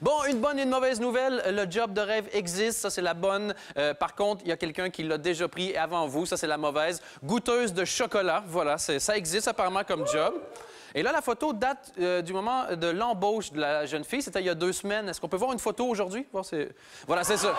Bon, une bonne et une mauvaise nouvelle. Le job de rêve existe. Ça, c'est la bonne. Euh, par contre, il y a quelqu'un qui l'a déjà pris avant vous. Ça, c'est la mauvaise. Goûteuse de chocolat. Voilà, ça existe apparemment comme job. Et là, la photo date euh, du moment de l'embauche de la jeune fille. C'était il y a deux semaines. Est-ce qu'on peut voir une photo aujourd'hui? Voilà, c'est ça.